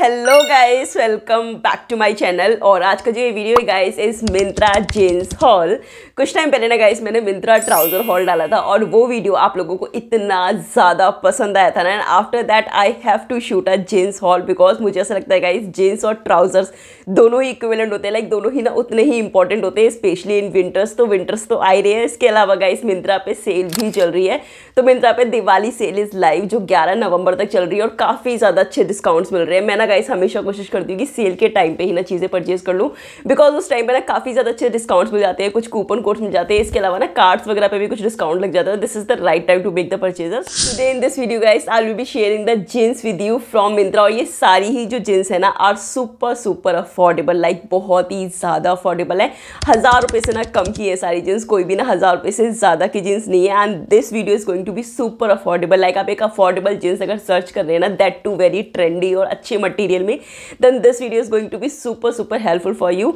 Hello guys welcome back to my channel और आज का जो ये वीडियो है गाइस इस मिंत्रा जींस हॉल कुछ टाइम पहले ना गाइस मैंने मिंत्रा ट्राउज़र हॉल डाला था और वो वीडियो आप लोगों को इतना ज़्यादा पसंद आया था ना and after that I have to shoot a jeans haul because मुझे ऐसा लगता है गाइस जीन्स और ट्राउज़र्स दोनों ही इक्विवेलेंट होते हैं लाइक दोनों ही ना उतने ही इंपॉर्टेंट होते हैं स्पेशली इन विंटर्स तो विंटर्स तो आ रही है इसके अलावा गाइस मिंत्रा पे सेल भी चल रही है तो मिंत्रा पे दिवाली सेल इज़ लाइव जो ग्यारह नवंबर तक चल रही है और काफ़ी ज़्यादा अच्छे डिस्काउंट्स मिल रहे हैं मैं ना गाइस हमेशा कोशिश करती हूँ कि सेल के टाइम पे ही ना चीज़ें परचेज कर लूँ बिकॉज उस टाइम पे ना काफ़ी ज़्यादा अच्छे डिस्काउंट्स मिल जाते हैं कुछ कूपन कोड्स मिल जाते हैं इसके अलावा ना कार्ड्स वगैरह पे भी कुछ डिस्काउंट लग जाता है this is the right time to make the purchases today in this video guys I will be sharing the jeans with you from Myntra और ये सारी ही जो जीन्स है ना are super super affordable like बहुत ही ज़्यादा अफोर्डेबल है हज़ार रुपये से ना कम की है सारी जीन्स कोई भी ना हज़ार रुपये से ज़्यादा की जीन्स नहीं है and this video is going to be super affordable like आप एक अफोर्डेबल जीन्स अगर सर्च कर रहे हैं ना दैट टू वेरी ट्रेंडी और अच्छे मटेरियल मटेरियल में then this video is going to be super super helpful for you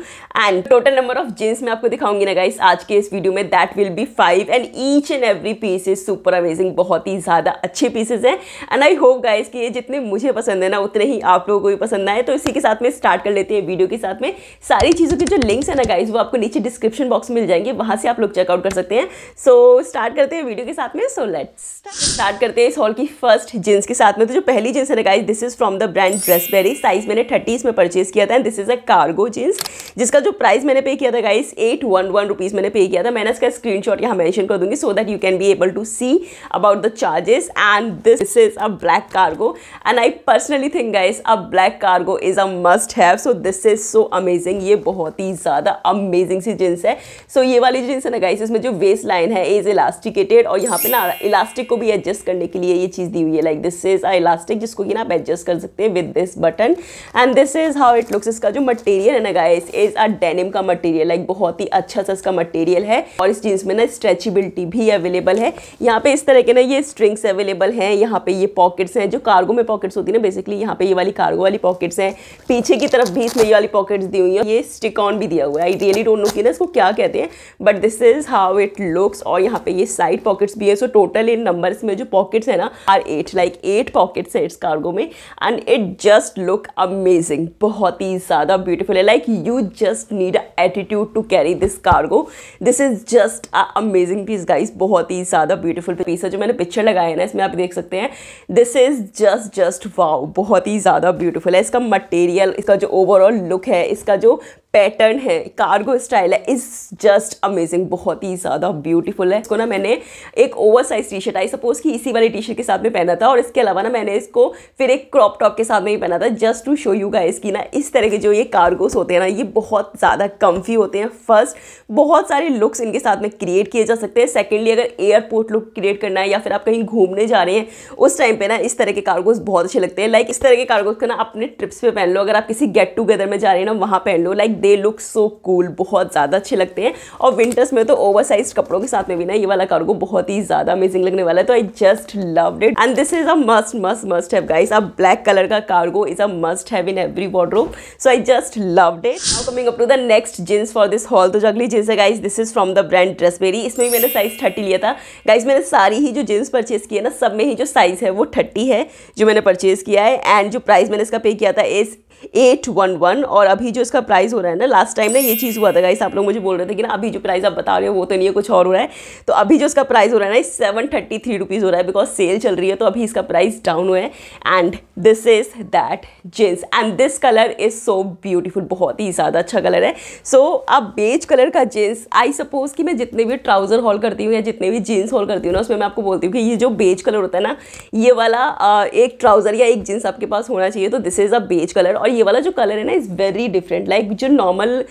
and total number of jeans मैं आपको दिखाऊंगी ना गाइस आज के इस वीडियो में that will be five and each and every piece is super amazing बहुत ही ज़्यादा अच्छे पीसेज हैं एंड आई होप गाइस कि ये जितने मुझे पसंद है ना उतने ही आप लोगों को भी पसंद आए तो इसी के साथ में स्टार्ट कर लेते हैं वीडियो के साथ में सारी चीज़ों के जो लिंक्स है ना गाइज वो आपको नीचे डिस्क्रिप्शन बॉक्स में मिल जाएंगे वहाँ से आप लोग चेकआउट कर सकते हैं सो so, स्टार्ट करते हैं वीडियो के साथ में सो लेट्स स्टार्ट करते हैं इस हॉल की फर्स्ट जींस के साथ में तो जो पहली जींस है ना guys this is from the brand Dressberry size मैंने थर्टीज़ में परचेज किया था and this is a cargo jeans जिसका जो प्राइस मैंने पे किया था guys at one one rupees मैंने पे किया था मैंने इसका स्क्रीन शॉट यहाँ मैंशन कर दूंगी so that you can be able to see about the charges and this is a black cargo and I personally think guys a black cargo is a must have so this is so amazing ये बहुत ही ज़्यादा amazing सी jeans है so so, ये वाली jeans है ना guys इसमें जो वेस्ट लाइन है इज़ इलास्टिकेटेड और यहाँ पे ना इलास्टिक को भी एडजस्ट करने के लिए ये चीज़ दी हुई है like this is a elastic जिसको कि ना आप एडजस्ट कर सकते हैं with this button and this is how it looks इसका जो मटेरियल है ना गाइस इज़ अ डेनिम का मटेरियल लाइक बहुत ही अच्छा सा इसका मटेरियल है और इस जीन्स में ना स्ट्रेचिबिलिटी भी अवेलेबल है यहाँ पे इस तरह के ना ये स्ट्रिंग्स अवेलेबल हैं यहाँ पे ये पॉकेट्स हैं जो कार्गो में पॉकेट्स होती है ना बेसिकली यहाँ पे ये वाली कार्गो वाली पॉकेट्स हैं पीछे की तरफ भी इसमें ये वाली पॉकेट्स दी हुई है ये स्टिक ऑन भी दिया हुआ है आई रियली डोंट नो कि ना इसको क्या कहते हैं but this is how it looks और यहाँ पे ये साइड पॉकेट्स भी है सो टोटल इन नंबर में जो पॉकेट्स है ना are eight like eight pockets है इट्स कार्गो में and it just just look amazing बहुत ही ज़्यादा ब्यूटीफुल है like you just need a attitude to carry this cargo this is just a amazing piece guys बहुत ही ज़्यादा beautiful piece है जो मैंने पिक्चर लगाया है ना इसमें आप देख सकते हैं this is just just wow बहुत ही ज़्यादा ब्यूटीफुल है इसका मटेरियल इसका जो ओवरऑल लुक है इसका जो पैटर्न है कार्गो स्टाइल है इज जस्ट अमेजिंग बहुत ही ज़्यादा ब्यूटीफुल है इसको ना मैंने एक oversize T shirt I suppose कि इसी वाली टी शर्ट के साथ में पहना था और इसके अलावा ना मैंने इसको फिर एक क्रॉप टॉप के साथ में ही पहना पहना था just to show you guys कि ना इस तरह के जो ये कार्गोस होते हैं ना ये बहुत ज़्यादा कम्फी होते हैं फर्स्ट बहुत सारे लुक्स इनके साथ में क्रिएट किए जा सकते हैं सेकेंडली अगर एयरपोर्ट लुक क्रिएट करना है या फिर आप कहीं घूमने जा रहे हैं उस टाइम पर ना इस तरह के कार्गोस बहुत अच्छे लगते हैं लाइक इस तरह के कार्गोस को ना अपने ट्रिप्स पर पहन लो अगर आप किसी गेट टुगेदर में जा रहे हैं ना वहाँ पहन लो like they look so cool बहुत ज़्यादा अच्छे लगते हैं और विंटर्स में तो ओवर साइज कपड़ों के साथ में भी ना ये वाला कार्गो बहुत ही ज़्यादा अमेजिंग लगने वाला है तो I just love it and this is a must must must have guys a black colour का cargo logo is a must have in every wardrobe. So I just loved it. Now coming up to the next jeans for this haul. तो जो अगली jeans है guys this is from the brand Dressberry. इसमें भी मैंने size 30 लिया था. Guys मैंने सारी ही जो jeans purchase की है ना सब में ही जो size है वो 30 है जो मैंने purchase किया है and जो price मैंने इसका pay किया था is एट वन वन और अभी जो इसका प्राइस हो रहा है ना लास्ट टाइम ना ये चीज़ हुआ था गाइस आप लोग मुझे बोल रहे थे कि ना अभी जो प्राइस आप बता रहे हो वो तो नहीं है कुछ और हो रहा है तो अभी जो इसका प्राइस हो रहा है ना सेवन थर्टी थ्री रुपीज़ हो रहा है बिकॉज सेल चल रही है तो अभी इसका प्राइस डाउन हुआ है and this is that jeans and this colour is so beautiful बहुत ही ज़्यादा अच्छा कलर है सो so, अब बेज कलर का जीन्स आई सपोज कि मैं जितने भी ट्राउज़र हॉल करती हूँ या जितने भी जीन्स हॉल करती हूँ ना उसमें मैं आपको बोलती हूँ कि ये जो बेज कलर होता है ना ये वाला एक ट्राउज़र या एक जीन्स आपके पास होना चाहिए तो this is a beige colour और और ये वाला जो कलर है ना इज़ वेरी डिफरेंट लाइक जो नॉर्मल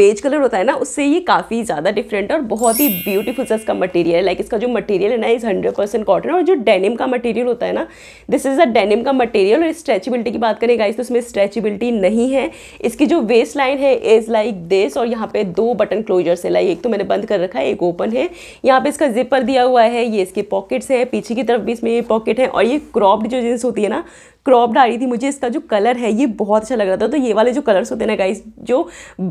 बेज कलर होता है ना उससे ये काफ़ी ज़्यादा डिफरेंट है और बहुत ही ब्यूटीफुल सा इसका मटेरियल है लाइक इसका जो मटेरियल है ना इज़ हंड्रेड परसेंट कॉटन और जो डेनिम का मटेरियल होता है ना दिस इज़ अ डेनिम का मटेरियल और स्ट्रेचबिलिटी की बात करें गाइस तो इसमें स्ट्रेचबिलिटी नहीं है इसकी जो वेस्ट लाइन है इज़ लाइक दिस और यहाँ पर दो बटन क्लोजर से लाइक एक तो मैंने बंद कर रखा है एक ओपन है यहाँ पर इसका जिपर दिया हुआ है ये इसके पॉकेट्स है पीछे की तरफ भी इसमें ये पॉकेट है और ये क्रॉप्ड जो जीन्स होती है ना क्रॉप आ रही थी मुझे इसका जो कलर है ये बहुत अच्छा लग रहा था तो ये वाले जो कलर्स होते हैं ना गाइस जो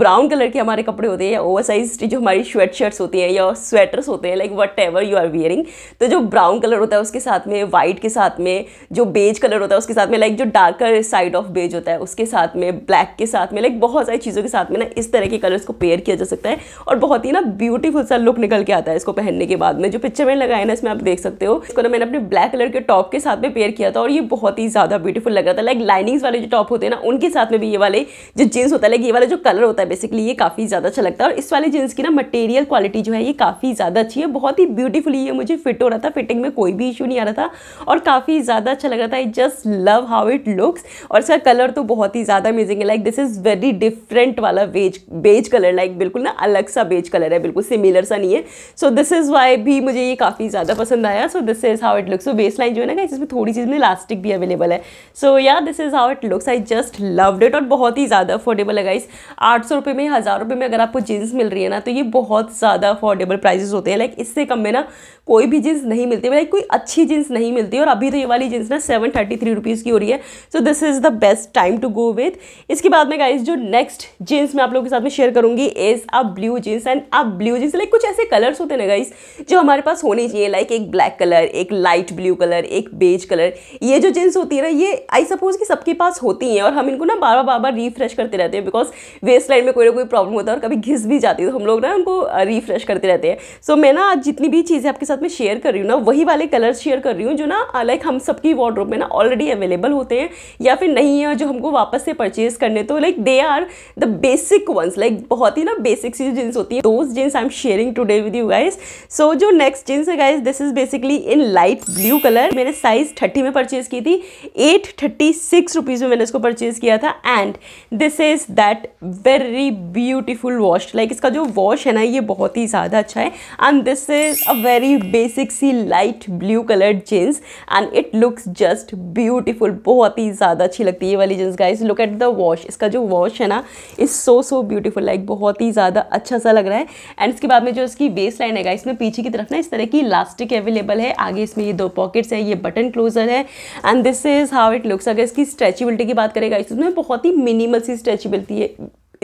ब्राउन कलर के हमारे कपड़े होते हैं या ओवर साइज जो हमारी स्वेट शर्ट्स होती हैं या स्वेटर्स होते हैं like whatever you are wearing तो जो ब्राउन कलर होता है उसके साथ में वाइट के साथ में जो बेज कलर होता है उसके साथ में लाइक जो डार्कर साइड ऑफ बेज होता है उसके साथ में ब्लैक के साथ में लाइक बहुत सारी चीज़ों के साथ में ना इस तरह के कलर्स को पेयर किया जा सकता है और बहुत ही ना ब्यूटीफुल सा लुक निकल के आता है इसको पहनने के बाद में जो पिक्चर मैंने लगाया ना इसमें आप देख सकते हो इसको ना मैंने अपने ब्लैक कलर के टॉप के साथ में पेयर किया था और ये बहुत ही ज़्यादा ब्यूटीफुल लग रहा था लाइक लाइनिंग्स वाले जो टॉप होते हैं ना उनके साथ में भी ये वाले जो जीन्स होता है लाइक ये वाला जो कलर होता है बेसिकली ये काफ़ी ज़्यादा अच्छा लगता है और इस वाले जीन्स की ना मटेरियल क्वालिटी जो है ये काफ़ी ज़्यादा अच्छी है बहुत ही ब्यूटीफुली ये मुझे फिट हो रहा था फिटिंग में कोई भी इशू नहीं आ रहा था और काफ़ी ज़्यादा अच्छा लग रहा था I just love how it looks और इसका कलर तो बहुत ही ज़्यादा अमेजिंग है like this is very different वाला वेज बेज कलर लाइक बिल्कुल ना अलग सा बेज कलर है बिल्कुल सिमिलर सा नहीं है सो दिस इज़ वाई भी मुझे ये काफ़ी ज़्यादा पसंद आया so this is how it looks so base line जो है ना इसमें थोड़ी चीज़ में इलास्टिक भी अवेलेबल है सो या this is how it looks I just loved it और बहुत ही ज़्यादा अफोर्डेबल है गाइस आठ सौ रुपये में हज़ार रुपये में अगर आपको जीन्स मिल रही है ना तो ये बहुत ज़्यादा अफोर्डेबल प्राइजेस होते हैं लाइक इससे कम में ना कोई भी जीन्स नहीं मिलती लाइक कोई अच्छी जीन्स नहीं मिलती और अभी तो ये वाली जीन्स ना सेवन थर्टी थ्री रुपीज़ की हो रही है so this is the best time to go with इसके बाद में गाइज जो नेक्स्ट जीन्स मैं आप लोगों के साथ में शेयर करूँगी is a blue jeans and a blue jeans like कुछ ऐसे कलर्स होते हैं ना गाइज जो हमारे पास होने चाहिए लाइक एक ब्लैक कलर एक लाइट ब्लू कलर एक बेज कलर ये जो जीन्स होती है ना ये आई सपोज कि सबके पास होती हैं और हम इनको ना बार बार बार बार रिफ्रेश करते रहते हैं बिकॉज वेस्ट लाइन में कोई ना कोई प्रॉब्लम होता है और कभी घिस भी जाती है तो हम लोग ना उनको रिफ्रेश करते रहते हैं सो so, मैं ना आज जितनी भी चीज़ें आपके साथ में शेयर कर रही हूँ ना वही वाले कलर्स शेयर कर रही हूँ जो ना लाइक हम सबकी वार्ड्रोप में ना ऑलरेडी अवेलेबल होते हैं या फिर नहीं है जो हमको वापस से परचेज करने तो like they are the basic ones like बहुत ही ना बेसिक सी जीन्स होती है those jeans I am sharing today with you guys so जो नेक्स्ट जीन्स है guys this is basically in light blue colour मैंने साइज थर्टी में परचेज की थी a eight thirty six rupees में मैंने इसको परचेज़ किया था and this is that very beautiful wash like इसका जो वॉश है ना ये बहुत ही ज़्यादा अच्छा है and this is a very basic सी light blue coloured jeans and it looks just beautiful बहुत ही ज़्यादा अच्छी लगती है ये वाली jeans guys look at the wash इसका जो वॉश है ना is so so beautiful like बहुत ही ज़्यादा अच्छा सा लग रहा है एंड इसके बाद में जो इसकी वेस्ट लाइन है गाइस में पीछे की तरफ ना इस तरह की इलास्टिक अवेलेबल है आगे इसमें ये दो पॉकेट्स है ये बटन क्लोजर है and this is how it looks अगर इसकी स्ट्रेचिबिलिटी की बात करें गाइस तो इसमें बहुत ही मिनिमल सी स्ट्रेचिबिलिटी है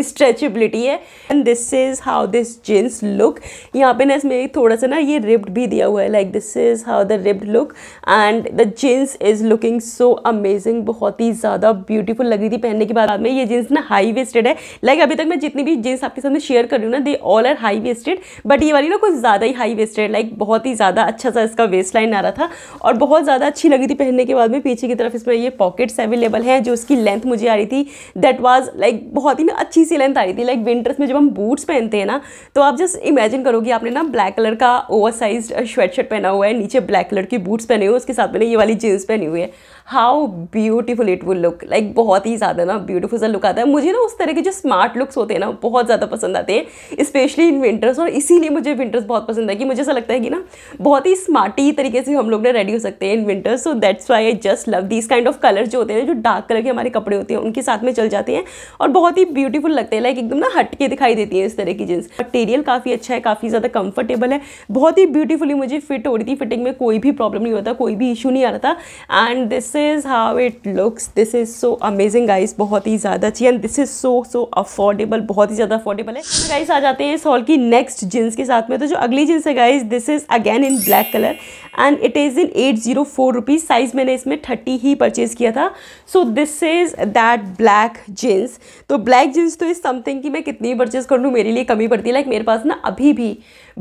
स्ट्रेचेबिलिटी है and this is how this jeans look यहाँ पे ना इसमें थोड़ा सा ना ये रिप्ड भी दिया हुआ है like this is how the ripped look and the jeans is looking so amazing बहुत ही ज़्यादा ब्यूटीफुल लग रही थी पहनने के बाद में ये जीन्स ना हाई वेस्टेड है लाइक अभी तक मैं जितनी भी जीन्स आपके साथ शेयर कर रही हूँ ना they all are high waisted but ये वाली ना कुछ ज़्यादा ही हाई वेस्टेड लाइक बहुत ही ज़्यादा अच्छा सा इसका वेस्ट लाइन आ रहा था और बहुत ज़्यादा अच्छी लगी थी पहनने के बाद में पीछे की तरफ इसमें ये पॉकेट्स अवेलेबल हैं जो उसकी लेंथ मुझे आ रही थी दैट वॉज लाइक बहुत ही ना अच्छी सी लेंथ आई थी लाइक विंटर्स में जब हम बूट्स पहनते हैं ना तो आप जस्ट इमेजिन करो कि आपने ना ब्लैक कलर का ओवर साइज शर्ट पहना हुआ है नीचे ब्लैक कलर की बूट्स पहने हुए उसके साथ मैंने ये वाली जीन्स पहनी हुई है how beautiful it would look like बहुत ही ज़्यादा ना ब्यूटीफुल सा लुक आता है मुझे ना उस तरह के जो स्मार्ट लुक्स होते हैं ना बहुत ज़्यादा पसंद आते हैं स्पेशली इन विंटर्स और इसीलिए मुझे विंटर्स बहुत पसंद है कि मुझे ऐसा लगता है कि ना बहुत ही स्मार्टी तरीके से हम लोग ना रेडी हो सकते हैं in winters so that's why I just love this kind of colour जो होते हैं जो डार्क कलर के हमारे कपड़े होते हैं उनके साथ में चल जाते हैं और बहुत ही ब्यूटीफुल लगते हैं लाइक एकदम ना हटके दिखाई देती है इस तरह की जींस मटेरियल काफ़ी अच्छा है काफ़ी ज़्यादा कंफर्टेबल है बहुत ही ब्यूटीफुली मुझे फिट हो रही थी फिटिंग में कोई भी प्रॉब्लम नहीं होता कोई भी इशू नहीं आ रहा था and this is how it looks this is so amazing guys बहुत ही ज़्यादा अच्छी and this is so so affordable बहुत ही ज़्यादा अफोर्डेबल है गाइस आ जाते हैं सॉल की नेक्स्ट जींस के साथ में तो जो अगली जींस है guys this is again in black colour and it is in eight zero four rupees size मैंने इसमें थर्टी ही परचेज़ किया था so this is that black jeans तो ब्लैक जींस तो इज़ समथिंग कि मैं कितनी परचेज कर लूँ मेरे लिए कमी पड़ती है लाइक मेरे पास ना अभी भी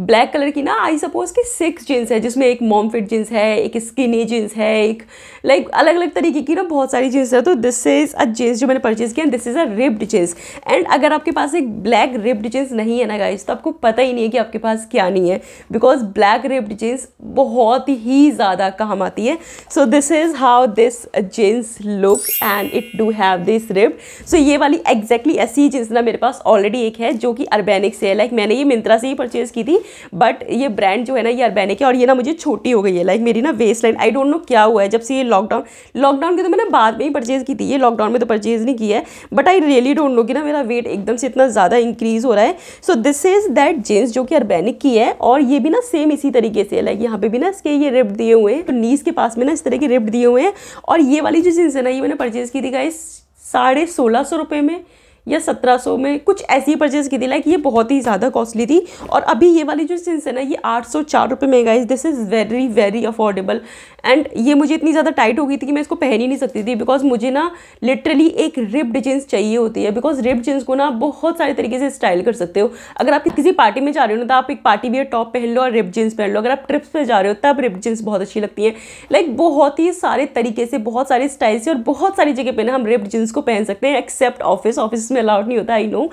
ब्लैक कलर की ना आई सपोज कि सिक्स जीन्स है जिसमें एक मॉम फिट जीन्स है एक स्किनी जीन्स है एक लाइक like, अलग अलग तरीके की ना बहुत सारी जीन्स है तो दिस इज़ अ जीन्स जो मैंने परचेज़ किया this is a ripped jeans and अगर आपके पास एक ब्लैक रिप्ड जीन्स नहीं है ना गाइज तो आपको पता ही नहीं है कि आपके पास क्या नहीं है बिकॉज ब्लैक रिप्ड जीन्स बहुत ही ज़्यादा काम आती है so this is how this jeans look and it do have this ripped so ये वाली एग्जैक्टली exactly ऐसी ही जींस ना मेरे पास ऑलरेडी एक है जो कि अर्बेनिक से है लाइक मैंने ये मिंत्रा से ही परचेज़ की थी बट ये ब्रांड जो है ना ये अर्बेनिक है और ये ना मुझे छोटी हो गई है लाइक मेरी ना waist line I don't know क्या हुआ है जब से ये लॉकडाउन लॉकडाउन की तो मैंने बाद में ही परचेज़ की थी ये लॉकडाउन में तो परचेज़ नहीं की है but I really don't know कि ना मेरा वेट एकदम से इतना ज़्यादा इंक्रीज़ हो रहा है so this is that jeans जो कि अर्बेनिक की है और ये भी ना सेम इसी तरीके से है लाइक यहाँ पे भी ना इसके ये रिप्ट दिए हुए हैं तो नीज़ के पास में ना इस तरह के रिप्ट दिए हुए हैं और ये वाली जो जींस है ना ये मैंने परचेज़ की थी गाइस साढ़े सोलह सौ रुपये में या 1700 में कुछ ऐसी परचेज़ की थी लाइक ये बहुत ही ज़्यादा कॉस्टली थी और अभी ये वाली जो जीन्स है ना ये आठ सौ चार रुपये में guys this is very very affordable and ये मुझे इतनी ज़्यादा टाइट हो गई थी कि मैं इसको पहन ही नहीं सकती थी बिकॉज मुझे ना लिटरली एक रिप्ड जीन्स चाहिए होती है बिकॉज रिप्ड जीन्स को ना बहुत सारे तरीके से स्टाइल कर सकते हो अगर आप किसी पार्टी में जा रहे हो ना तो आप एक पार्टी वियर टॉप पहन लो और रिप जीन्स पहन लो अगर आप ट्रिप्स पर जा रहे हो तब रिप जीन्स बहुत अच्छी लगती हैं लाइक बहुत ही सारे तरीके से बहुत सारे स्टाइल से और बहुत सारी जगह पर ना हम रिप्ड जीन्स को पहन सकते हैं एक्सेप्ट ऑफिस ऑफिस में में अलाउड नहीं होता आई नो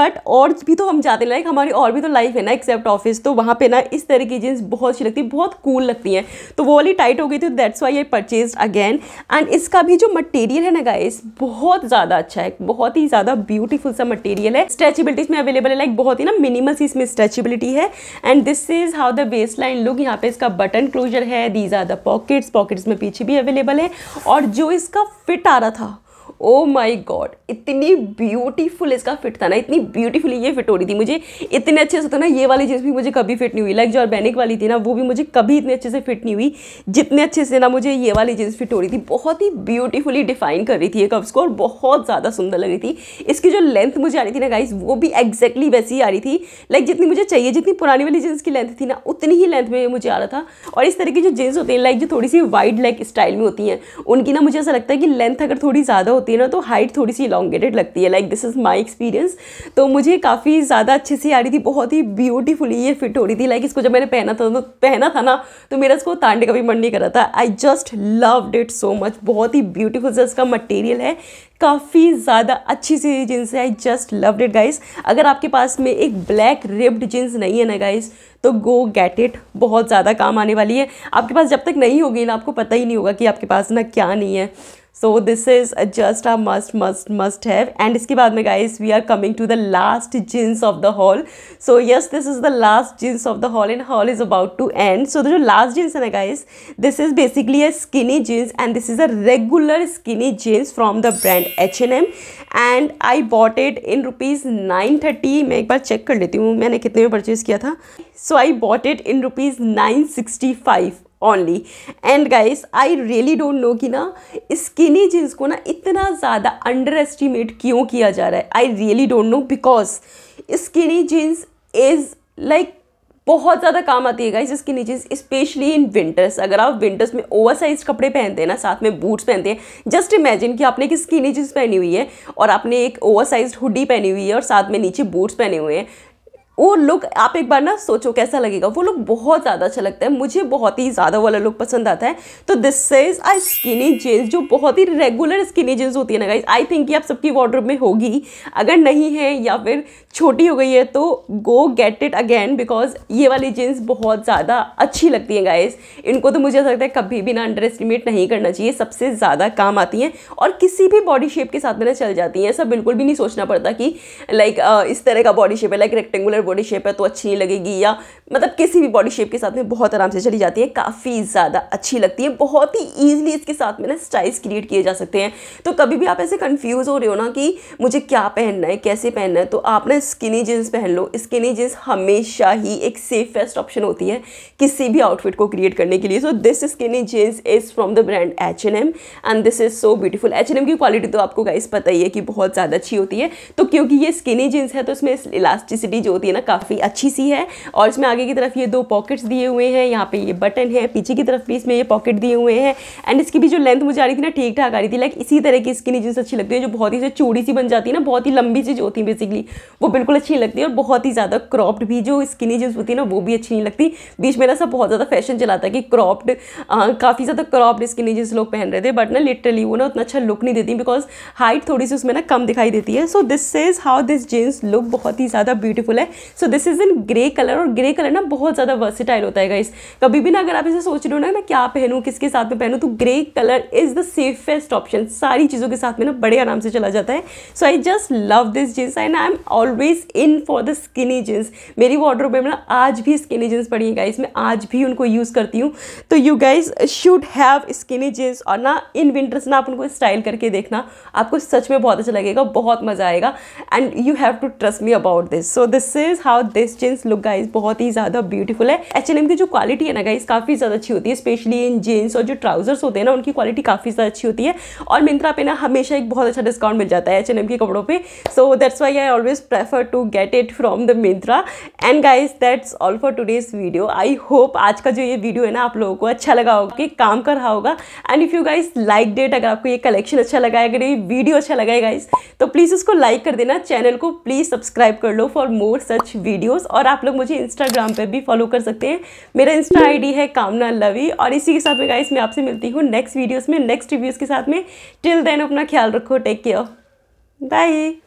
बट और भी तो हम जाते हैं लाइक हमारी और भी तो लाइफ है ना एक्सेप्ट ऑफिस तो वहाँ पे ना इस तरह की जीन्स बहुत अच्छी लगती है बहुत कूल लगती हैं तो वो वाली टाइट हो गई थी that's why I purchase again and इसका भी जो मटेरियल है ना गाइस बहुत ज़्यादा अच्छा है बहुत ही ज़्यादा ब्यूटीफुल सा मटेरियल है स्ट्रेचिबिलिटी इसमें अवेलेबल है लाइक बहुत ही ना मिनिमस सी इसमें स्ट्रेचिबिलिटी है and this is how the waist line look यहाँ पे इसका बटन क्लोजर है these are the pockets pockets में पीछे भी अवेलेबल है और जो इसका फिट आ रहा था ओ माई गॉड इतनी ब्यूटीफुल इसका फिट था ना इतनी ब्यूटीफुली ये फिट हो रही थी मुझे इतने अच्छे से था तो ना ये वाली जीन्स भी मुझे कभी फिट नहीं हुई लाइक जो ऑर्बेनिक वाली थी ना वो भी मुझे कभी इतने अच्छे से फिट नहीं हुई जितने अच्छे से ना मुझे ये वाली जींस फिट हो रही थी बहुत ही ब्यूटीफुली डिफाइन कर रही थी ये कब्स को और बहुत ज़्यादा सुंदर लग रही थी इसकी जो लेंथ मुझे आ रही थी ना गाइज वो भी एक्जैक्टली वैसी ही आ रही थी लाइक जितनी मुझे चाहिए जितनी पुरानी वाली जीन्स की लेंथ थी ना उतनी ही लेंथ में मुझे आ रहा था और इस तरह की जो जीन्स होती हैं लाइक जो थोड़ी सी वाइड लेग स्टाइल में होती हैं उनकी ना मुझे ऐसा लगता है कि लेंथ अगर थोड़ी ज़्यादा होती होती है ना तो हाइट थोड़ी सी इलांगेटेड लगती है like this is my experience तो मुझे काफ़ी ज़्यादा अच्छे से आ रही थी बहुत ही ब्यूटीफुली ये फिट हो रही थी लाइक इसको जब मैंने पहना था तो पहना था ना तो मेरा इसको तांडे का भी मन नहीं करा था I just loved it so much बहुत ही ब्यूटीफुल से इसका मटेरियल है काफ़ी ज़्यादा अच्छी सी जीन्स है I just loved it guys अगर आपके पास में एक ब्लैक रिब्ड जीन्स नहीं है ना गाइस तो गो गेट इट बहुत ज़्यादा काम आने वाली है आपके पास जब तक नहीं होगी ना आपको पता ही नहीं होगा कि आपके पास ना क्या नहीं है so this is just a must must must have and इसके बाद में guys we are coming to the last jeans of the haul so yes this is the last jeans of the haul and haul is about to end so the जो last jeans है ना guys this is basically a skinny jeans and this is a regular skinny jeans from the brand H N M and I bought it in rupees nine thirty मैं एक बार check कर लेती हूँ मैंने कितने में परचेज़ किया था so I bought it in rupees nine sixty five only and guys I really don't know कि ना स्किनी जीन्स को ना इतना ज़्यादा अंडर एस्टिमेट क्यों किया जा रहा है I really don't know because skinny jeans is like बहुत ज़्यादा काम आती है गाइस इसकी नीचे स्पेशली इन विंटर्स अगर आप विंटर्स में ओवरसाइज कपड़े पहनते हैं ना साथ में बूट्स पहनते हैं जस्ट इमेजिन कि आपने एक स्किनी जींस पहनी हुई है और आपने एक ओवरसाइज हुडी पहनी हुई है और साथ में नीचे बूट्स पहने हुए हैं वो लुक आप एक बार ना सोचो कैसा लगेगा वो लुक बहुत ज़्यादा अच्छा लगता है मुझे बहुत ही ज़्यादा वाला लुक पसंद आता है तो this is I skinny jeans जो बहुत ही रेगुलर स्किनी जीन्स होती है ना गाइज आई थिंक ये आप सबकी वॉर्डर में होगी अगर नहीं है या फिर छोटी हो गई है तो go get it again because ये वाली जीन्स बहुत ज़्यादा अच्छी लगती हैं गाइज इनको तो मुझे ऐसा लगता है कभी भी ना अंडर एस्टिमेट नहीं करना चाहिए सबसे ज़्यादा काम आती हैं और किसी भी बॉडी शेप के साथ में ना चल जाती हैं ऐसा बिल्कुल भी नहीं सोचना पड़ता कि लाइक इस तरह का बॉडी शेप है लाइक रेक्टेंगुलर बॉडी शेप है तो अच्छी नहीं लगेगी या मतलब किसी भी बॉडी शेप के साथ में बहुत आराम से चली जाती है काफ़ी ज़्यादा अच्छी लगती है बहुत ही ईजिली इसके साथ में ना स्टाइल्स क्रिएट किए जा सकते हैं तो कभी भी आप ऐसे कन्फ्यूज़ हो रहे हो ना कि मुझे क्या पहनना है कैसे पहनना है तो आप ना स्किनी जीन्स पहन लो स्किनी जीन्स हमेशा ही एक सेफेस्ट ऑप्शन होती है किसी भी आउटफिट को क्रिएट करने के लिए so this skinny jeans is from the brand H N M and this is so beautiful H N M की क्वालिटी तो आपको गाइस पता ही है कि बहुत ज़्यादा अच्छी होती है तो क्योंकि ये स्किनी जीन्स है तो इसमें इलास्टिसिटी जो होती है ना काफ़ी अच्छी सी है और इसमें आगे की तरफ ये दो पॉकेट्स दिए हुए हैं यहाँ पे ये बटन है पीछे की तरफ भी इसमें ये पॉकेट दिए हुए हैं एंड इसकी भी जो लेंथ मुझे आ रही थी ना ठीक ठाक आ रही थी लाइक इसी तरह की स्किन जीन्स अच्छी लगती है जो बहुत ही से चूड़ी सी बन जाती है ना बहुत ही लंबी चीज होती है बेसिकली वो बिल्कुल अच्छी लगती है और बहुत ही ज़्यादा क्रॉप्ड भी जो स्किन जींस होती है ना वो भी अच्छी नहीं लगती बीच में ना सब बहुत ज़्यादा फैशन चलाता है कि क्रॉप्ड काफ़ी ज़्यादा क्रॉप्ड स्किन जींस लोग पहन रहे थे बट ना लिटरली वो ना उतना अच्छा लुक नहीं देती बिकॉज हाइट थोड़ी सी उसमें ना कम दिखाई देती है so this is how this jeans look बहुत ही ज़्यादा ब्यूटीफुल है so this is in grey colour और ग्रे कलर ना बहुत ज़्यादा वर्सिटाइल होता है गाइस कभी भी ना अगर आप इसे सोच रहे हो ना मैं क्या पहनूँ किसके साथ में पहनूँ तो grey colour is the safest option सारी चीज़ों के साथ में ना बड़े आराम से चला जाता है so I just love this jeans and I am always in for the skinny jeans मेरी वॉर्डर में ना आज भी स्किनी जीन्स पड़ी है गाइस मैं आज भी उनको यूज़ करती हूँ तो you guys should have skinny jeans और ना इन विंटर्स ना आप उनको स्टाइल करके देखना आपको सच में बहुत अच्छा लगेगा बहुत मज़ा आएगा and you have to trust me about this so this is is how this jeans look guys बहुत ही ज़्यादा ब्यूटीफुल है एच एन एम की जो क्वालिटी है ना गाइज काफ़ी ज़्यादा अच्छी होती है स्पेशली इन जीन्स और जो ट्राउजर्स होते हैं ना उनकी क्वालिटी काफ़ी ज़्यादा अच्छी होती है और मिंत्रा पे ना हमेशा एक बहुत अच्छा डिस्काउंट मिल जाता है एच एन एम के कपड़ों पर so that's why I always prefer to get it from the Myntra and guys that's all for today's video I hope आज का जो ये वीडियो है ना आप लोगों को अच्छा लगा होगा कि काम कर रहा होगा and if you guys like that अगर आपको ये कलेक्शन अच्छा लगा है अगर ये वीडियो अच्छा लगा है गाइज तो प्लीज़ उसको लाइक कर देना चैनल को प्लीज़ सब्सक्राइब कर लो for more such watch videos और आप लोग मुझे इंस्टाग्राम पे भी फॉलो कर सकते हैं मेरा इंस्टा आईडी है कामना लवी और इसी के साथ में गाइस मैं आपसे मिलती हूँ नेक्स्ट वीडियोस में नेक्स्ट रिव्यूज़ के साथ में टिल देन अपना ख्याल रखो टेक केयर बाय